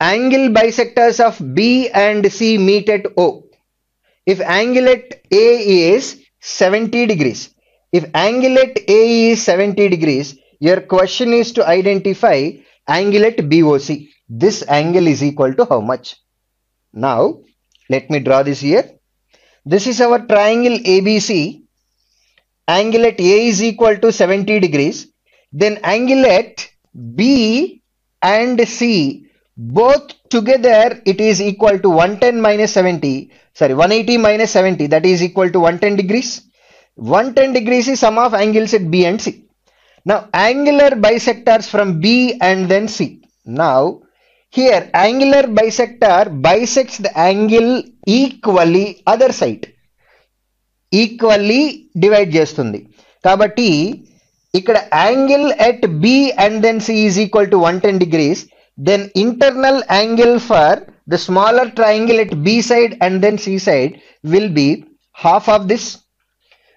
angle bisectors of B and C meet at O. If angle at A is 70 degrees, if angle at A is 70 degrees, your question is to identify angle at BOC. This angle is equal to how much? Now, let me draw this here. This is our triangle ABC. Angle at A is equal to 70 degrees. Then angle at B and C both together it is equal to 110 minus 70 sorry 180 minus 70 that is equal to 110 degrees 110 degrees is sum of angles at B and C now angular bisectors from B and then C now here angular bisector bisects the angle equally other side equally divide చేస్తుంది కాబట్టి ఇక్కడ angle angle at B and then C is equal to 110 degrees. Then internal angle for the smaller triangle at B side and then C side will be half of this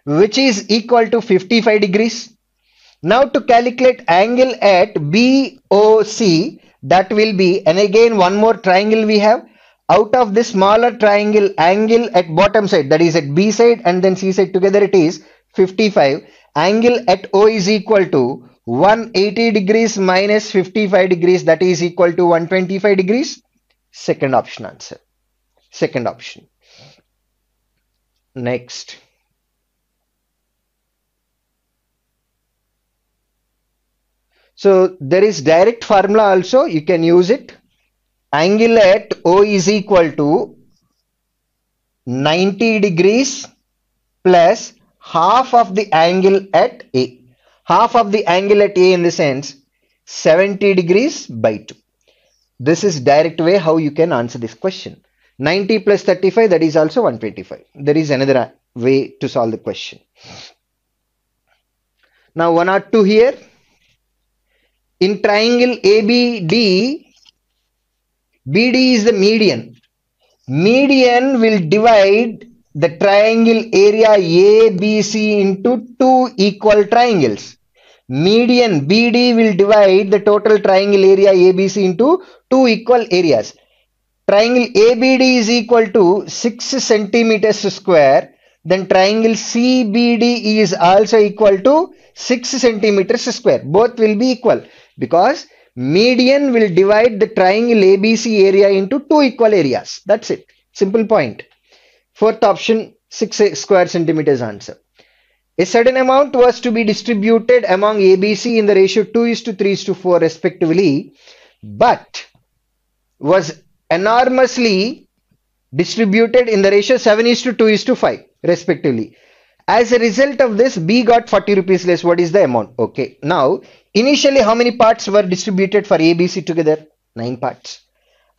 which is equal to 55 degrees. Now to calculate angle at BOC that will be and again one more triangle we have out of this smaller triangle angle at bottom side that is at B side and then C side together it is 55 angle at O is equal to 180 degrees minus 55 degrees that is equal to 125 degrees second option answer second option next so there is direct formula also you can use it angle at o is equal to 90 degrees plus half of the angle at a half of the angle at A in the sense 70 degrees by 2. This is direct way how you can answer this question. 90 plus 35 that is also 125. There is another uh, way to solve the question. Now 102 here. In triangle ABD, BD is the median. Median will divide the triangle area ABC into two equal triangles median BD will divide the total triangle area ABC into two equal areas. Triangle ABD is equal to 6 centimeters square. Then triangle CBD is also equal to 6 centimeters square. Both will be equal because median will divide the triangle ABC area into two equal areas. That's it. Simple point. Fourth option, 6 square centimeters answer. A certain amount was to be distributed among ABC in the ratio 2 is to 3 is to 4 respectively, but was enormously distributed in the ratio 7 is to 2 is to 5 respectively. As a result of this, B got 40 rupees less. What is the amount? Okay. Now, initially how many parts were distributed for ABC together? 9 parts.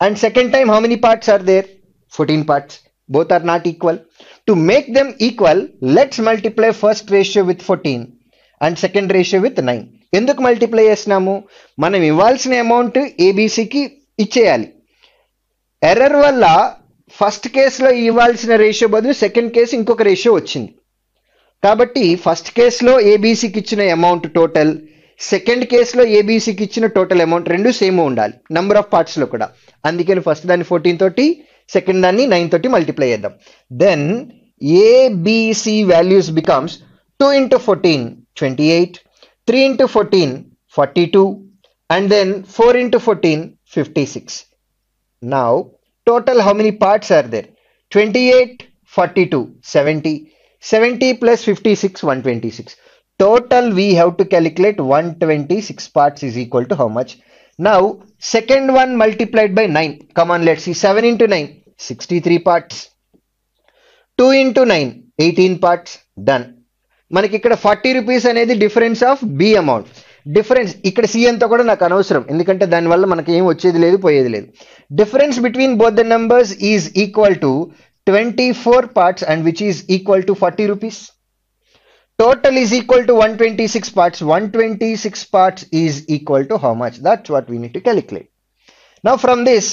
And second time, how many parts are there? 14 parts. both are not equal. To make them equal, let's multiply first ratio with 14 and second ratio with 9. ఎందుకు multiply చేసినాము మనం ఇవ్వాల్సిన amount ఏబీసీకి ఇచ్చేయాలి error వల్ల first కేసులో ఇవ్వాల్సిన ratio బదులు second case ఇంకొక రేషియో వచ్చింది కాబట్టి ఫస్ట్ కేసులో ఏబీసీకి ఇచ్చిన అమౌంట్ టోటల్ సెకండ్ కేసులో ఏబీసీకి ఇచ్చిన టోటల్ అమౌంట్ రెండు సేమ్ ఉండాలి నెంబర్ ఆఫ్ పార్ట్స్లో కూడా అందుకని ఫస్ట్ దాన్ని ఫోర్టీన్ తోటి Second దాన్ని nine 930 multiplied. Then ABC values becomes 2 into 14, 28; 3 into 14, 42; and then 4 into 14 56 now total how many parts are there 28 42 70 70 plus 56 126 total we have to calculate 126 parts is equal to how much now second one multiplied by 9 come on let's see 7 into 9 sixty parts two into nine eighteen parts done మనకి ఇక్కడ forty rupees అనేది difference of B amount difference ఇక్కడ C అంతా కూడా నాకు అనవసరం ఎందుకంటే దానివల్ల మనకి ఏం వచ్చేది లేదు పోయేది లేదు difference between both the numbers is equal to twenty four parts and which is equal to forty rupees total is equal to 126 parts 126 parts is equal to how much that's what we need to calculate now from this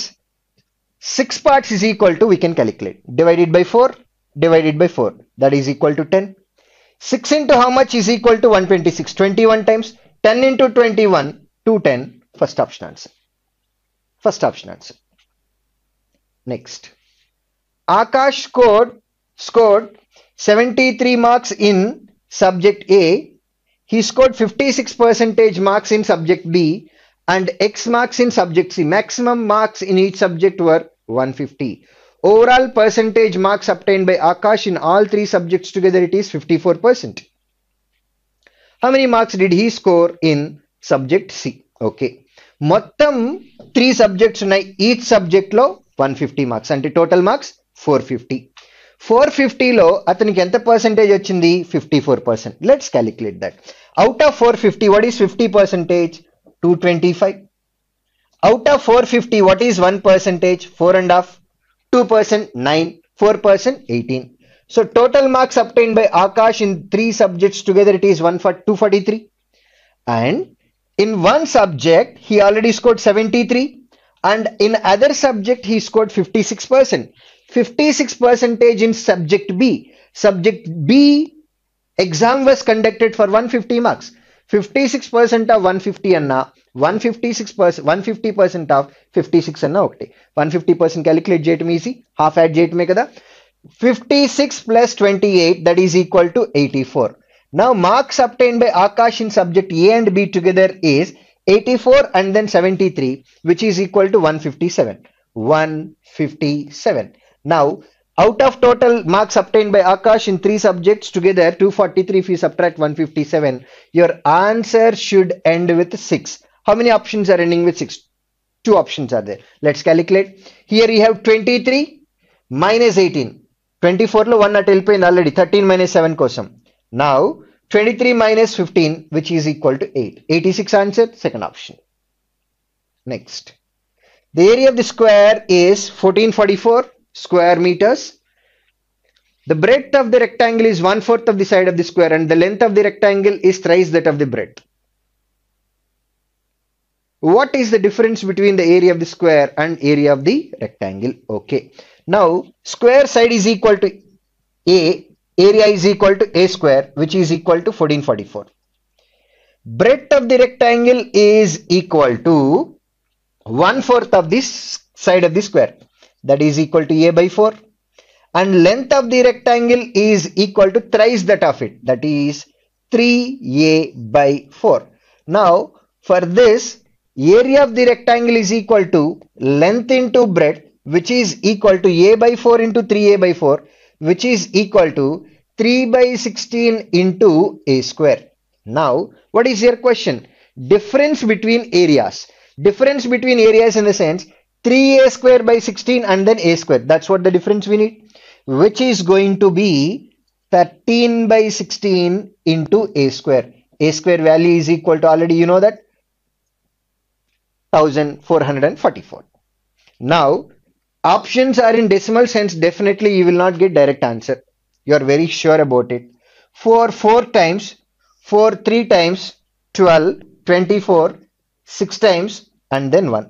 6 parts is equal to, we can calculate, divided by 4, divided by 4, that is equal to 10. 6 into how much is equal to 126, 21 times, 10 into 21, 210, first option answer. First option answer. Next. Akash scored, scored 73 marks in subject A. He scored 56 percentage marks in subject B and x marks in subject c maximum marks in each subject were 150 overall percentage marks obtained by akash in all three subjects together it is 54 percent how many marks did he score in subject c okay mottam three subjects each subject lo 150 marks and total marks 450 450 lo athaniki enta percentage achindi 54 percent let's calculate that out of 450 what is 50 percentage 225. Out of 450, what is 1 percentage? 4 and half. 2 percent 9, 4 percent 18. So total marks obtained by Akash in three subjects together it is 243. And in one subject he already scored 73 and in other subject he scored 56%. 56 percentage in subject B. Subject B exam was conducted for 150 marks. Fifty six percent of one ಫಿಫ್ಟಿಯನ್ನು one fifty six percent one fifty percent of fifty ಸಿಕ್ಸನ್ನು ఒకటి one fifty percent calculate చేయటం easy half add చేయటమే కదా fifty six plus twenty eight that is equal to eighty four now marks obtained by Akash in subject A and B together is eighty four and then seventy three which is equal to one fifty seven one fifty seven now out of total marks obtained by Akash in three subjects together, 243 if you subtract 157, your answer should end with 6. How many options are ending with 6? Two options are there. Let's calculate. Here you have 23 minus 18. 24 lo 1 at and already 13 minus 7 kosam. Now 23 minus 15 which is equal to 8. 86 answer second option. Next. The area of the square is 1444 square meters. The breadth of the rectangle is one fourth of the side of the square and the length of the rectangle is thrice that of the breadth. What is the difference between the area of the square and area of the rectangle? Okay. Now, square side is equal to A, area is equal to A square which is equal to 1444. Breadth of the rectangle is equal to one fourth of this side of the square that is equal to a by 4 and length of the rectangle is equal to thrice that of it that is 3a by 4. Now for this area of the rectangle is equal to length into breadth which is equal to a by 4 into 3a by 4 which is equal to 3 by 16 into a square. Now what is your question? Difference between areas. Difference between areas in the sense 3a square by 16 and then a square. That's what the difference we need, which is going to be 13 by 16 into a square. a square value is equal to already you know that 1444. Now options are in decimal sense definitely you will not get direct answer. You are very sure about it. 4 4 times 4 3 times 12 24 6 times and then 1.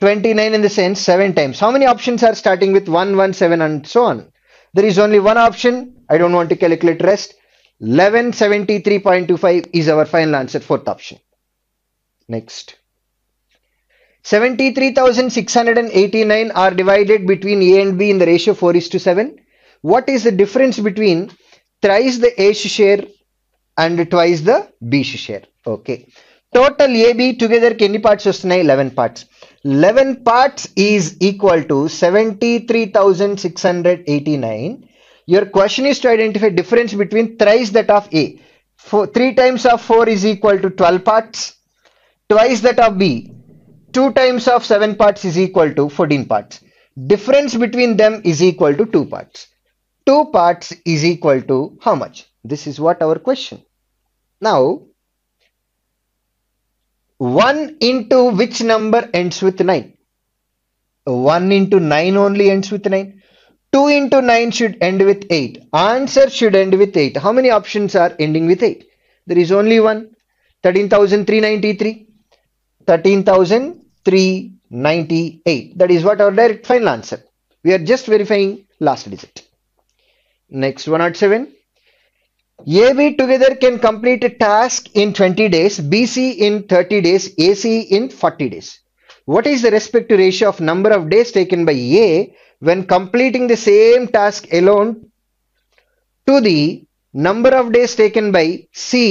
29 in the sense 7 times. How many options are starting with 1, 1, 7 and so on? There is only one option. I don't want to calculate rest. 1173.25 is our final answer, fourth option. Next. 73,689 are divided between A and B in the ratio 4 is to 7. What is the difference between thrice the A share and twice the B share? Okay total AB together can be parts వస్తున్నాయి 11 parts 11 parts is equal to 73689 your question is to identify difference between thrice that of A four, 3 times of 4 is equal to 12 parts twice that of B 2 times of 7 parts is equal to 14 parts difference between them is equal to 2 parts 2 parts is equal to how much this is what our question now 1 into which number ends with 9? 1 into 9 only ends with 9. 2 into 9 should end with 8. Answer should end with 8. How many options are ending with 8? There is only one. 13,393. 13,398. That is what our direct final answer. We are just verifying last digit. Next 107. AB together can complete task in twenty days BC in thirty days AC in forty days what is the respect ratio of number of days taken by A when completing the same task alone to the number of days taken by C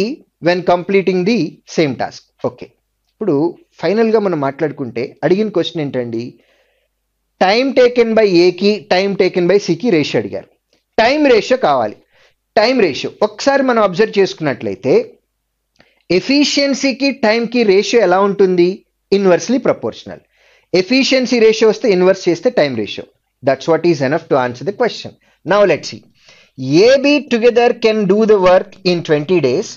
when completing the same task okay ఇప్పుడు final గా మనం మాట్లాడుకుంటే అడిగిన question ఏంటండి time taken by ఏకి time taken by సికి ratio అడిగారు time ratio కావాలి టైం రేషియో ఒకసారి మనం అబ్జర్వ్ చేసుకున్నట్లయితే ఎఫిషియన్సీకి టైంకి రేషియో ఎలా ఉంటుంది ఇన్వర్స్లీ ప్రపోర్షనల్ ఎఫిషియన్సీ రేషియో వస్తే ఇన్వర్స్ చేస్తే time ratio that's what is enough to answer the question now let see AB together can do the work in twenty days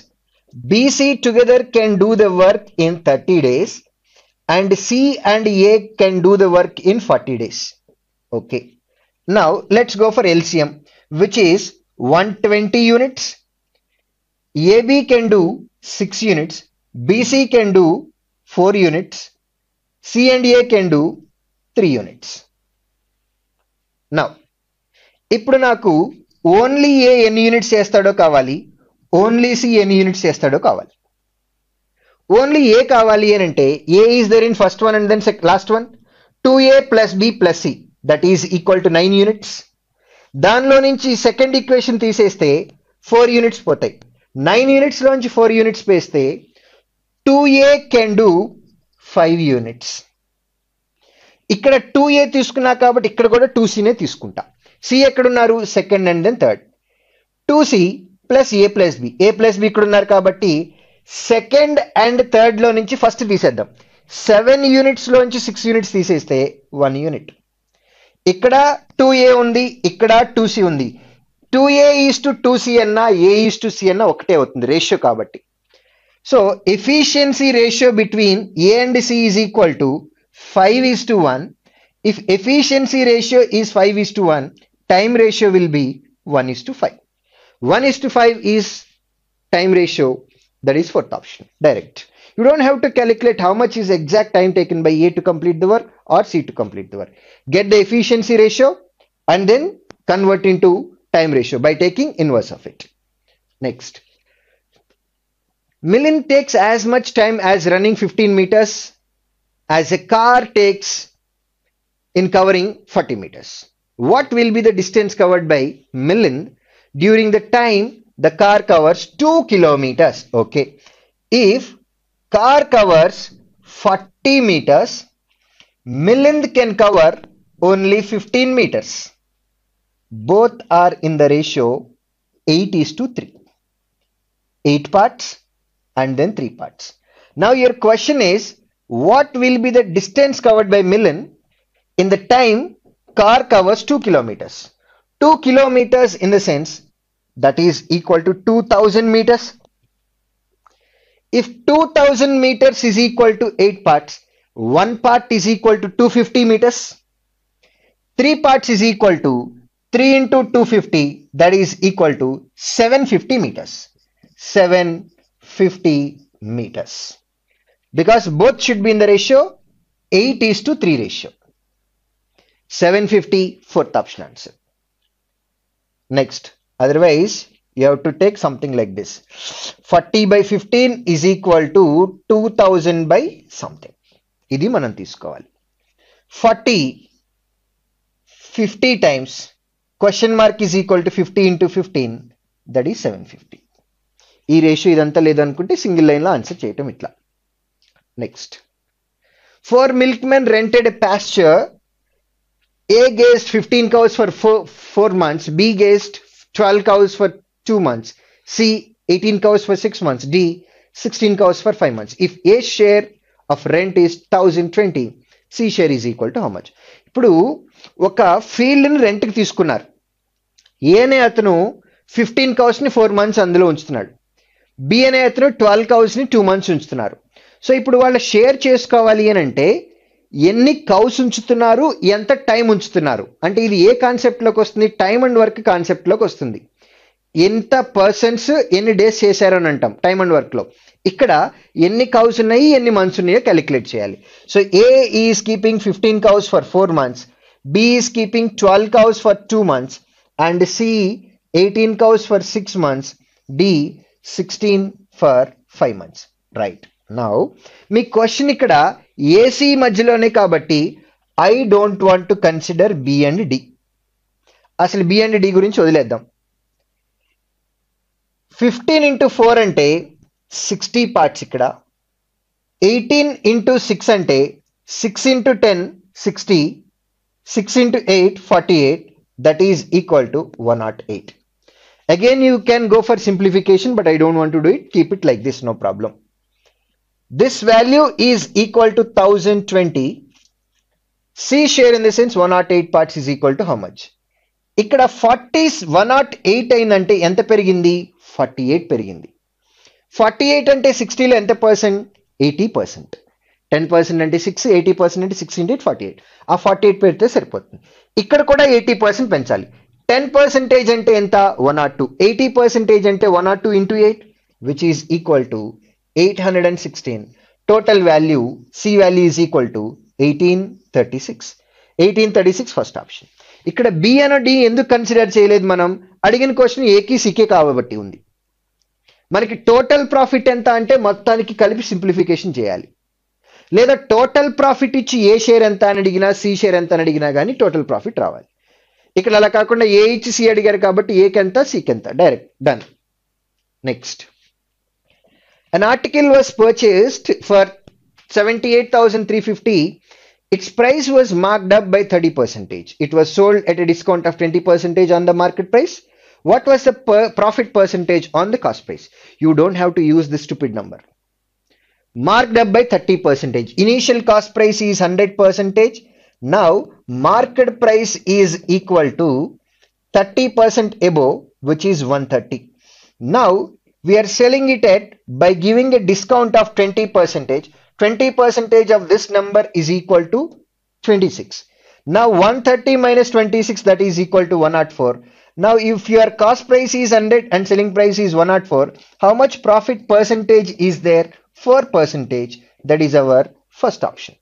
BC together can do the work in thirty days and C and A can do the work in 40 days. Okay. Now let's go for LCM, which is 120 units. AB can do 6 units. BC can do 4 units. C and A can do 3 units. Now ఇప్పుడు నాకు only ఏ ఎన్ని units చేస్తాడో కావాలి only C ఎన్ని units చేస్తాడో కావాలి only ఏ కావాలి అని అంటే A is there in first one and then last one two A plus B plus C that is equal to nine units దానిలో నుంచి సెకండ్ ఈక్వేషన్ తీసేస్తే ఫోర్ యూనిట్స్ పోతాయి నైన్ యూనిట్స్లోంచి ఫోర్ యూనిట్స్ వేస్తే two A can do five units ఇక్కడ two A తీసుకున్నా కాబట్టి ఇక్కడ కూడా టూ సినే తీసుకుంటా సి ఎక్కడున్నారు second and then third two C plus A plus B A plus B ఇక్కడ ఉన్నారు కాబట్టి సెకండ్ అండ్ థర్డ్లో నుంచి ఫస్ట్ తీసేద్దాం సెవెన్ యూనిట్స్లోంచి సిక్స్ యూనిట్స్ తీసేస్తే వన్ యూనిట్ ఇక్కడ టూ ఏ ఉంది ఇక్కడ టూ సి ఉంది two A is to two C అన్న ఏ ఈస్ టు సి అన్న ఒకటే అవుతుంది రేషియో కాబట్టి so efficiency ratio between A and C is equal to five is to one if efficiency ratio is five is to one time ratio will be one is to five one is to five is time ratio that is fourth option direct You don't have to calculate how much is exact time taken by A to complete the work or C to complete the work. Get the efficiency ratio and then convert into time ratio by taking inverse of it. Next. Milling takes as much time as running 15 meters as a car takes in covering 40 meters. What will be the distance covered by Millen during the time the car covers 2 kilometers? Okay. If car covers 40 meters, Milind can cover only 15 meters. Both are in the ratio 8 is to 3. 8 parts and then 3 parts. Now your question is what will be the distance covered by Millen in the time car covers 2 kilometers. 2 kilometers in the sense that is equal to 2000 meters. If 2000 meters is equal to 8 parts one part is equal to 250 meters three parts is equal to 3 into 250 that is equal to 750 meters 750 meters because both should be in the ratio 8 is to 3 ratio 750 fourth option answer next otherwise you have to take something like this 40 by 15 is equal to 2000 by something ఇది మనం తీసుకోవాలి forty fifty times question mark is equal to fifty into fifteen that is seven fifty ఈ ratio ఇదంతా లేదనుకుంటే single లైన్లో answer చేయటం ఇట్లా next four milk men rented pasture A grazed fifteen cows for four four months B grazed twelve cows for two months C eighteen cows for six months D sixteen cows for five months if A share of rent is thousand twenty C share is equal to how much ఇప్పుడు ఒక ఫీల్డ్ని రెంట్కి తీసుకున్నారు ఏనే అతను fifteen కౌస్ని four months అందులో ఉంచుతున్నాడు B అనే అతను ట్వెల్వ్ కౌస్ని టూ మంత్స్ ఉంచుతున్నారు సో ఇప్పుడు వాళ్ళు షేర్ చేసుకోవాలి అని అంటే ఎన్ని కౌస్ ఉంచుతున్నారు ఎంత టైం ఉంచుతున్నారు అంటే ఇది ఏ కాన్సెప్ట్లోకి వస్తుంది టైం అండ్ వర్క్ కాన్సెప్ట్లోకి వస్తుంది ఎంత పర్సన్స్ ఎన్ని డేస్ చేశారని అంటాం టైం అండ్ వర్క్లో ఇక్కడ ఎన్ని కౌస్ ఉన్నాయి ఎన్ని మంత్స్ ఉన్నాయో క్యాలిక్యులేట్ చేయాలి so A is keeping fifteen cows for four months B is keeping twelve cows for two months and C eighteen cows for six months D sixteen for five months right నా మీ question ఇక్కడ A C మధ్యలోనే కాబట్టి I don't want to consider B and D అసలు B and D గురించి వదిలేద్దాం fifteen into four అంటే sixty parts ఇక్కడ ఎయిటీన్ ఇంటూ సిక్స్ అంటే six into ten sixty six into eight forty eight that is equal to one nought eight again you can go for simplification but I don't want do it keep it like this no problem this value is equal to thousand twenty C share in the sense one nought eight parts is equal to how much ఇక్కడ forties one nought eight అయిందంటే ఎంత పెరిగింది forty eight పెరిగింది forty eight అంటే సిక్స్టీలో ఎంత percent eighty percent ten percent అంటే six eighty percent అంటే సిక్స్ ఇంటూ ఫార్టీ ఎయిట్ ఆ ఫార్టీ ఎయిట్ పెడితే సరిపోతుంది ఇక్కడ కూడా ఎయిటీ పర్సెంట్ పెంచాలి టెన్ పర్సెంటేజ్ అంటే ఎంత one or two eighty percentage అంటే one or two into eight which is equal to eight hundred and sixteen total value C value is equal to eighteen thirty six eighteen thirty six first option ఇక్కడ B అనో D ఎందుకు consider చేయలేదు మనం అడిగిన question ఏకి CK కాబట్టి ఉంది మనకి టోటల్ ప్రాఫిట్ ఎంత అంటే మొత్తానికి కలిపి సింప్లిఫికేషన్ చేయాలి లేదా టోటల్ ప్రాఫిట్ ఇచ్చి ఏ షేర్ ఎంత అని అడిగినా సి షేర్ ఎంత అని అడిగినా కానీ టోటల్ ప్రాఫిట్ రావాలి ఇక్కడ అలా కాకుండా ఏ ఇచ్చి సి అడిగారు కాబట్టి ఏకెంత సీకెంత direct done next an article was purchased for seventy eight thousand three fifty its price was marked up by thirty percentage it was sold at a discount of twenty percentage on the market price What was the per profit percentage on the cost price? You don't have to use this stupid number. Marked up by 30 percentage. Initial cost price is 100 percentage. Now market price is equal to 30 percent above which is 130. Now we are selling it at by giving a discount of 20 percentage. 20 percentage of this number is equal to 26. Now 130 minus 26 that is equal to 104. Now, if your cost price is 100 and selling price is 104, how much profit percentage is there? 4 percentage. That is our first option.